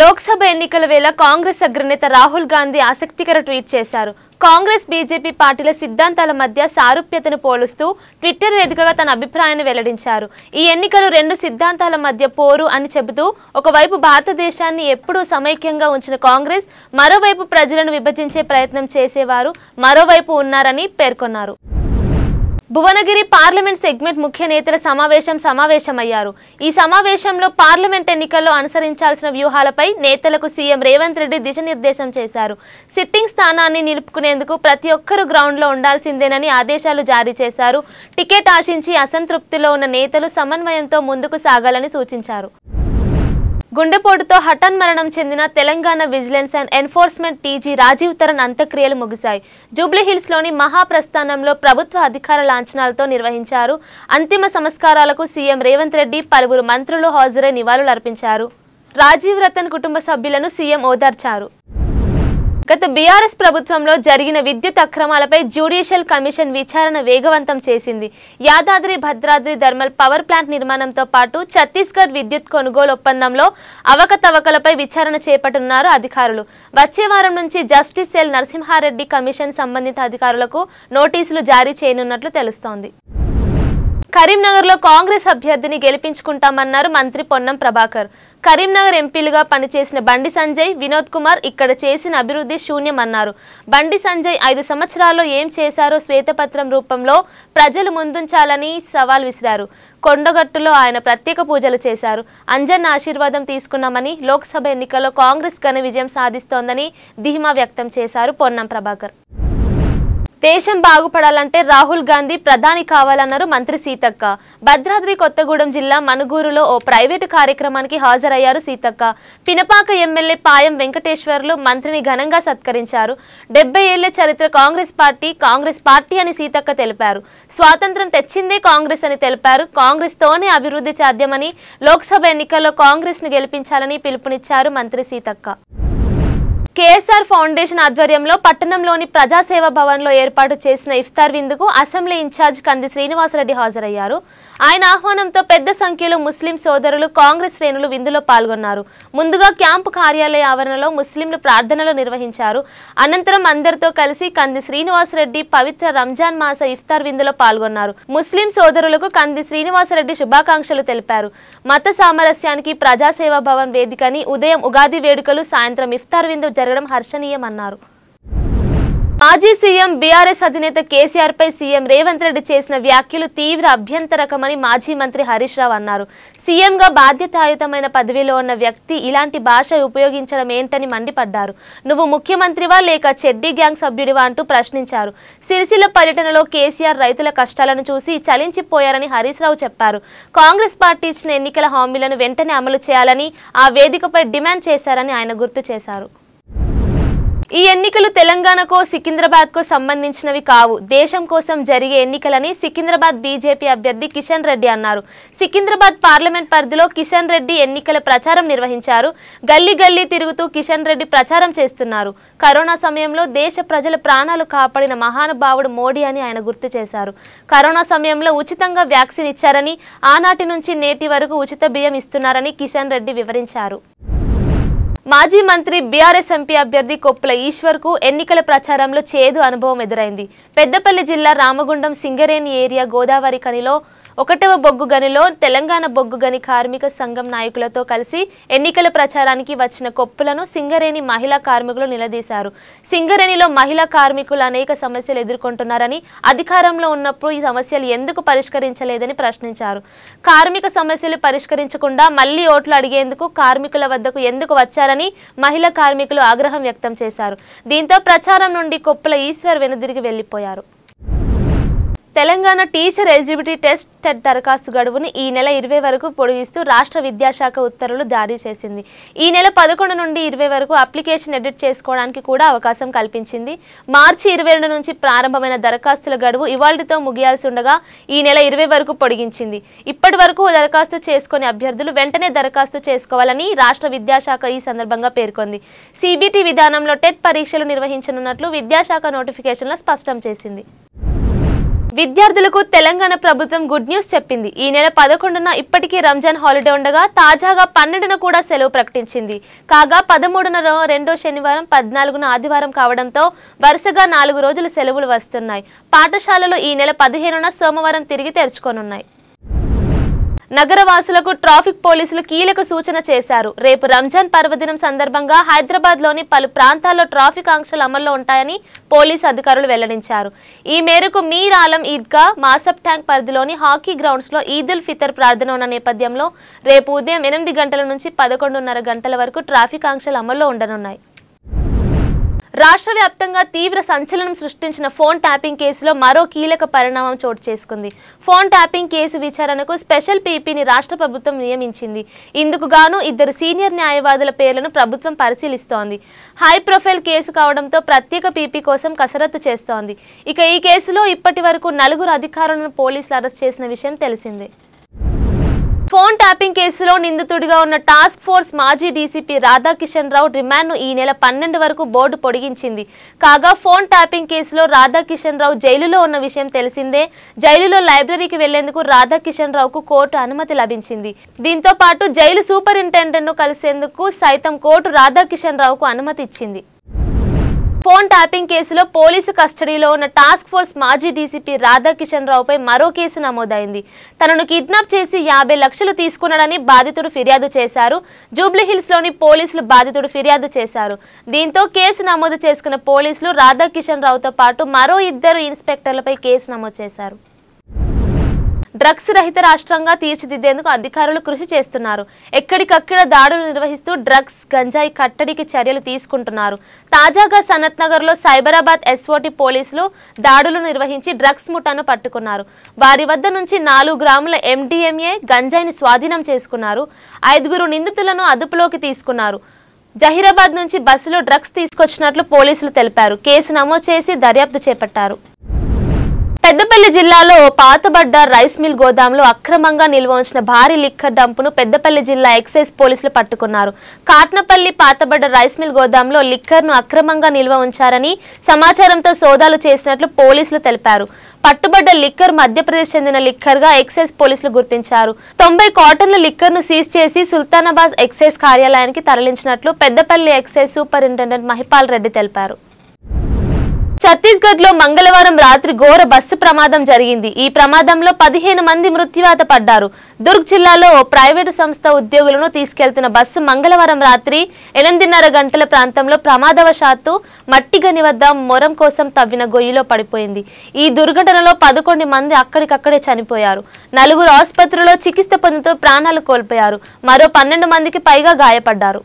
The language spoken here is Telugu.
లోక్సభ ఎన్నికల వేళ కాంగ్రెస్ అగ్రనేత రాహుల్ గాంధీ ఆసక్తికర ట్వీట్ చేశారు కాంగ్రెస్ బీజేపీ పార్టీల సిద్ధాంతాల మధ్య సారూప్యతను పోలుస్తూ ట్విట్టర్ వేదికగా తన అభిప్రాయాన్ని వెల్లడించారు ఈ ఎన్నికలు రెండు సిద్ధాంతాల మధ్య పోరు అని చెబుతూ ఒకవైపు భారతదేశాన్ని ఎప్పుడూ సమైక్యంగా ఉంచిన కాంగ్రెస్ మరోవైపు ప్రజలను విభజించే ప్రయత్నం చేసేవారు మరోవైపు ఉన్నారని పేర్కొన్నారు భువనగిరి పార్లమెంట్ సెగ్మెంట్ ముఖ్య నేతల సమావేశం సమావేశమయ్యారు ఈ సమావేశంలో పార్లమెంట్ ఎన్నికల్లో అనుసరించాల్సిన వ్యూహాలపై నేతలకు సీఎం రేవంత్ రెడ్డి దిశనిర్దేశం చేశారు సిట్టింగ్ స్థానాన్ని నిలుపుకునేందుకు ప్రతి ఒక్కరూ గ్రౌండ్లో ఉండాల్సిందేనని ఆదేశాలు జారీ చేశారు టికెట్ ఆశించి అసంతృప్తిలో ఉన్న నేతలు సమన్వయంతో ముందుకు సాగాలని సూచించారు గుండెపోటుతో హఠన్ మరణం చెందిన Telangana vigilance and enforcement TG Rajiv Taran అంత్యక్రియలు ముగిశాయి జూబ్లీహిల్స్లోని మహాప్రస్థానంలో ప్రభుత్వ అధికార లాంఛనాలతో నిర్వహించారు అంతిమ సంస్కారాలకు సీఎం రేవంత్ రెడ్డి పలువురు మంత్రులు హాజరై నివాళులర్పించారు రాజీవ్ రతన్ కుటుంబ సభ్యులను సీఎం ఓదార్చారు గత బీఆర్ఎస్ ప్రభుత్వంలో జరిగిన విద్యుత్ అక్రమాలపై జ్యుడిషియల్ కమిషన్ విచారణ వేగవంతం చేసింది Yadadri Bhadradri thermal power plant నిర్మాణంతో పాటు ఛత్తీస్గఢ్ విద్యుత్ కొనుగోలు ఒప్పందంలో అవకతవకలపై విచారణ చేపట్టున్నారు అధికారులు వచ్చే వారం నుంచి జస్టిస్ ఎల్ నరసింహారెడ్డి కమిషన్ సంబంధిత అధికారులకు నోటీసులు జారీ చేయనున్నట్లు తెలుస్తోంది కరీంనగర్లో కాంగ్రెస్ అభ్యర్థిని గెలిపించుకుంటామన్నారు మంత్రి పొన్నం ప్రభాకర్ కరీంనగర్ ఎంపీలుగా పనిచేసిన బండి సంజయ్ వినోద్ కుమార్ ఇక్కడ చేసిన అభివృద్ధి శూన్యమన్నారు బండి సంజయ్ ఐదు సంవత్సరాల్లో ఏం చేశారో శ్వేతపత్రం రూపంలో ప్రజలు ముందుంచాలని సవాల్ విసిరారు కొండగట్టులో ఆయన ప్రత్యేక పూజలు చేశారు అంజన్న ఆశీర్వాదం తీసుకున్నామని లోక్సభ ఎన్నికల్లో కాంగ్రెస్ ఘన విజయం సాధిస్తోందని ధీమా వ్యక్తం చేశారు పొన్నం ప్రభాకర్ దేశం బాగుపడాలంటే రాహుల్ గాంధీ ప్రధాని కావాలన్నారు మంత్రి సీతక్క భద్రాద్రి కొత్తగూడెం జిల్లా మనుగూరులో ఓ ప్రైవేటు కార్యక్రమానికి హాజరయ్యారు సీతక్క పినపాక ఎమ్మెల్యే పాయం వెంకటేశ్వర్లు మంత్రిని ఘనంగా సత్కరించారు డెబ్బై ఏళ్ల చరిత్ర కాంగ్రెస్ పార్టీ కాంగ్రెస్ పార్టీ అని సీతక్క తెలిపారు స్వాతంత్రం తెచ్చిందే కాంగ్రెస్ అని తెలిపారు కాంగ్రెస్ తోనే అభివృద్ధి సాధ్యమని లోక్సభ ఎన్నికల్లో కాంగ్రెస్ ను గెలిపించాలని పిలుపునిచ్చారు మంత్రి సీతక్క కేఎస్ఆర్ ఫౌండేషన్ ఆధ్వర్యంలో పట్టణంలోని ప్రజాసేవ భవన్లో ఏర్పాటు చేసిన ఇఫ్తార్ విందుకు అసెంబ్లీ ఇన్ఛార్జ్ కంది శ్రీనివాసరెడ్డి హాజరయ్యారు ఆయన ఆహ్వానంతో పెద్ద సంఖ్యలో ముస్లిం సోదరులు కాంగ్రెస్ శ్రేణులు విందులో పాల్గొన్నారు ముందుగా క్యాంపు కార్యాలయ ఆవరణలో ముస్లింలు ప్రార్థనలు నిర్వహించారు అనంతరం అందరితో కలిసి కంది శ్రీనివాసరెడ్డి పవిత్ర రంజాన్ మాస ఇఫ్తార్ విందులో పాల్గొన్నారు ముస్లిం సోదరులకు కంది శ్రీనివాసరెడ్డి శుభాకాంక్షలు తెలిపారు మత సామరస్యానికి ప్రజాసేవ భవన్ వేదికని ఉదయం ఉగాది వేడుకలు సాయంత్రం ఇఫ్తార్ విందు జరగడం హర్షణీయమన్నారు మాజీ సీఎం బీఆర్ఎస్ అధినేత కేసీఆర్ పై సీఎం రేవంత్ రెడ్డి చేసిన వ్యాఖ్యలు తీవ్ర అభ్యంతరకమని మాజీ మంత్రి హరీష్ రావు అన్నారు సీఎంగా బాధ్యతాయుతమైన పదవిలో ఉన్న వ్యక్తి ఇలాంటి భాష ఉపయోగించడం ఏంటని మండిపడ్డారు నువ్వు ముఖ్యమంత్రివా లేక చెడ్డి గ్యాంగ్ సభ్యుడివా అంటూ ప్రశ్నించారు సిరిసిల్ల పర్యటనలో కేసీఆర్ రైతుల కష్టాలను చూసి చలించిపోయారని హరీష్ రావు చెప్పారు కాంగ్రెస్ పార్టీ ఇచ్చిన ఎన్నికల హామీలను వెంటనే అమలు చేయాలని ఆ వేదికపై డిమాండ్ చేశారని ఆయన గుర్తు చేశారు ఈ ఎన్నికలు తెలంగాణకో కో సంబంధించినవి కావు దేశం కోసం జరిగే ఎన్నికలని సికింద్రాబాద్ బీజేపీ అభ్యర్థి కిషన్ రెడ్డి అన్నారు సికింద్రాబాద్ పార్లమెంట్ పరిధిలో కిషన్ రెడ్డి ఎన్నికల ప్రచారం నిర్వహించారు గల్లీ గల్లీ తిరుగుతూ కిషన్ రెడ్డి ప్రచారం చేస్తున్నారు కరోనా సమయంలో దేశ ప్రజల ప్రాణాలు కాపాడిన మహానుభావుడు మోడీ అని ఆయన గుర్తు చేశారు కరోనా సమయంలో ఉచితంగా వ్యాక్సిన్ ఇచ్చారని ఆనాటి నుంచి నేటి వరకు ఉచిత బియ్యం ఇస్తున్నారని కిషన్ రెడ్డి వివరించారు మాజీ మంత్రి బీఆర్ఎస్ ఎంపీ అభ్యర్థి కొప్పుల ఈశ్వర్ కు ఎన్నికల ప్రచారంలో చేదు అనుభవం ఎదురైంది పెద్దపల్లి జిల్లా రామగుండం సింగరేణి ఏరియా గోదావరి కనిలో ఒకటవ బొగ్గు గనిలో తెలంగాణ బొగ్గు గని కార్మిక సంఘం నాయకులతో కలిసి ఎన్నికల ప్రచారానికి వచ్చిన కొప్పులను సింగరేణి మహిళా కార్మికులు నిలదీశారు సింగరేణిలో మహిళా కార్మికులు అనేక సమస్యలు ఎదుర్కొంటున్నారని అధికారంలో ఉన్నప్పుడు ఈ సమస్యలు ఎందుకు పరిష్కరించలేదని ప్రశ్నించారు కార్మిక సమస్యలు పరిష్కరించకుండా మళ్లీ ఓట్లు అడిగేందుకు కార్మికుల వద్దకు ఎందుకు వచ్చారని మహిళా కార్మికులు ఆగ్రహం వ్యక్తం చేశారు దీంతో ప్రచారం నుండి కొప్పుల ఈశ్వర్ వెనుదిరిగి వెళ్లిపోయారు Telangana teacher eligibility test TET దరఖాస్తు గడువును ఈ నెల ఇరవై వరకు పొడిగిస్తూ రాష్ట్ర విద్యాశాఖ ఉత్తర్వులు జారీ చేసింది ఈ నెల పదకొండు నుండి ఇరవై వరకు అప్లికేషన్ ఎడిట్ చేసుకోవడానికి కూడా అవకాశం కల్పించింది మార్చి ఇరవై రెండు నుంచి ప్రారంభమైన దరఖాస్తుల గడువు ఇవాళతో ముగియాల్సి ఉండగా ఈ నెల ఇరవై వరకు పొడిగించింది ఇప్పటి వరకు దరఖాస్తు చేసుకునే అభ్యర్థులు వెంటనే దరఖాస్తు చేసుకోవాలని రాష్ట్ర విద్యాశాఖ ఈ సందర్భంగా పేర్కొంది సిబిటి విధానంలో టెట్ పరీక్షలు నిర్వహించనున్నట్లు విద్యాశాఖ నోటిఫికేషన్లో స్పష్టం చేసింది విద్యార్థులకు తెలంగాణ ప్రభుత్వం గుడ్ న్యూస్ చెప్పింది ఈ నెల పదకొండున ఇప్పటికీ రంజాన్ హాలిడే ఉండగా తాజాగా పన్నెండున కూడా సెలవు ప్రకటించింది కాగా పదమూడున రెండో శనివారం పద్నాలుగున ఆదివారం కావడంతో వరుసగా నాలుగు రోజులు సెలవులు వస్తున్నాయి పాఠశాలలు ఈ నెల పదిహేనున సోమవారం తిరిగి తెరుచుకోనున్నాయి నగరవాసులకు ట్రాఫిక్ పోలీసులు కీలక సూచన చేశారు రేపు రంజాన్ పర్వదినం సందర్భంగా హైదరాబాద్లోని పలు ప్రాంతాల్లో ట్రాఫిక్ ఆంక్షలు అమల్లో ఉంటాయని పోలీసు అధికారులు వెల్లడించారు ఈ మేరకు మీర్ ఆలం ఈద్గా మాసప్ ట్యాంక్ పరిధిలోని హాకీ గ్రౌండ్స్లో ఉల్ ఫితర్ ప్రార్థన ఉన్న నేపథ్యంలో రేపు ఉదయం ఎనిమిది గంటల నుంచి పదకొండున్నర గంటల వరకు ట్రాఫిక్ ఆంక్షలు అమల్లో ఉండనున్నాయి రాష్ట్ర వ్యాప్తంగా తీవ్ర సంచలనం సృష్టించిన ఫోన్ ట్యాపింగ్ కేసులో మరో కీలక పరిణామం చోటు చేసుకుంది ఫోన్ ట్యాపింగ్ కేసు విచారణకు స్పెషల్ పీపీని రాష్ట్ర ప్రభుత్వం నియమించింది ఇందుకు గాను ఇద్దరు సీనియర్ న్యాయవాదుల పేర్లను ప్రభుత్వం పరిశీలిస్తోంది హై ప్రొఫైల్ కేసు కావడంతో ప్రత్యేక పీపీ కోసం కసరత్తు చేస్తోంది ఇక ఈ కేసులో ఇప్పటి నలుగురు అధికారులను పోలీసులు అరెస్ట్ చేసిన విషయం తెలిసిందే ఫోన్ ట్యాపింగ్ కేసులో నిందితుడిగా ఉన్న టాస్క్ ఫోర్స్ మాజీ డీసీపీ రాధాకిషన్ రావు రిమాండ్ను ఈ నెల పన్నెండు వరకు బోర్డు పొడిగించింది కాగా ఫోన్ ట్యాపింగ్ కేసులో రాధాకిషన్ రావు జైలులో ఉన్న విషయం తెలిసిందే జైలులో లైబ్రరీకి వెళ్లేందుకు రాధాకిషన్ రావుకు కోర్టు అనుమతి లభించింది దీంతో పాటు జైలు సూపరింటెండెంట్ను కలిసేందుకు సైతం కోర్టు రాధాకిషన్ రావుకు అనుమతి ఇచ్చింది ఫోన్ ట్యాపింగ్ కేసులో పోలీసు కస్టడీలో ఉన్న టాస్క్ ఫోర్స్ మాజీ డీసీపీ రాధాకిషన్ రావుపై మరో కేసు నమోదైంది తనను కిడ్నాప్ చేసి యాభై లక్షలు తీసుకున్నాడని బాధితుడు ఫిర్యాదు చేశారు జూబ్లీహిల్స్లోని పోలీసులు బాధితుడు ఫిర్యాదు చేశారు దీంతో కేసు నమోదు చేసుకున్న పోలీసులు రాధాకిషన్ రావుతో పాటు మరో ఇద్దరు ఇన్స్పెక్టర్లపై కేసు నమోదు చేశారు డ్రగ్స్ రహిత రాష్ట్రంగా తీర్చిదిద్దేందుకు అధికారులు కృషి చేస్తున్నారు ఎక్కడికక్కడ దాడులు నిర్వహిస్తూ డ్రగ్స్ గంజాయి కట్టడికి చర్యలు తీసుకుంటున్నారు తాజాగా సనత్ నగర్లో సైబరాబాద్ ఎస్ఓటి పోలీసులు దాడులు నిర్వహించి డ్రగ్స్ ముఠాను పట్టుకున్నారు వారి వద్ద నుంచి నాలుగు గ్రాముల ఎండిఎంఏ గంజాయిని స్వాధీనం చేసుకున్నారు ఐదుగురు నిందితులను అదుపులోకి తీసుకున్నారు జహీరాబాద్ నుంచి బస్సులో డ్రగ్స్ తీసుకొచ్చినట్లు పోలీసులు తెలిపారు కేసు నమోదు చేసి దర్యాప్తు చేపట్టారు పెద్దపల్లి జిల్లాలో పాతబడ్డ రైస్ మిల్ గోదాంలో అక్రమంగా నిల్వ ఉంచిన భారీ లిక్కర్ డంపును పెద్దపల్లి జిల్లా ఎక్సైజ్ పోలీసులు పట్టుకున్నారు కాట్నపల్లి పాతబడ్డ రైస్ మిల్ గోదాంలో లిక్కర్ను అక్రమంగా నిల్వ ఉంచారని సమాచారంతో సోదాలు చేసినట్లు పోలీసులు తెలిపారు పట్టుబడ్డ లిక్కర్ మధ్యప్రదేశ్ చెందిన లిక్కర్గా ఎక్సైజ్ పోలీసులు గుర్తించారు తొంభై కాటన్ల లిక్కర్ను సీజ్ చేసి సుల్తానాబాద్ ఎక్సైజ్ కార్యాలయానికి తరలించినట్లు పెద్దపల్లి ఎక్సైజ్ సూపరింటెండెంట్ మహిపాల్ రెడ్డి తెలిపారు ఛత్తీస్గఢ్ లో మంగళవారం రాత్రి ఘోర బస్సు ప్రమాదం జరిగింది ఈ ప్రమాదంలో పదిహేను మంది మృత్యువాత పడ్డారు దుర్గ్ జిల్లాలో ప్రైవేటు సంస్థ ఉద్యోగులను తీసుకెళ్తున్న బస్సు మంగళవారం రాత్రి ఎనిమిదిన్నర గంటల ప్రాంతంలో ప్రమాదవశాత్తు మట్టిగని వద్ద మొరం కోసం తవ్విన గొయ్యిలో పడిపోయింది ఈ దుర్ఘటనలో పదకొండు మంది అక్కడికక్కడే చనిపోయారు నలుగురు ఆసుపత్రిలో చికిత్స పొందుతూ ప్రాణాలు కోల్పోయారు మరో పన్నెండు మందికి పైగా గాయపడ్డారు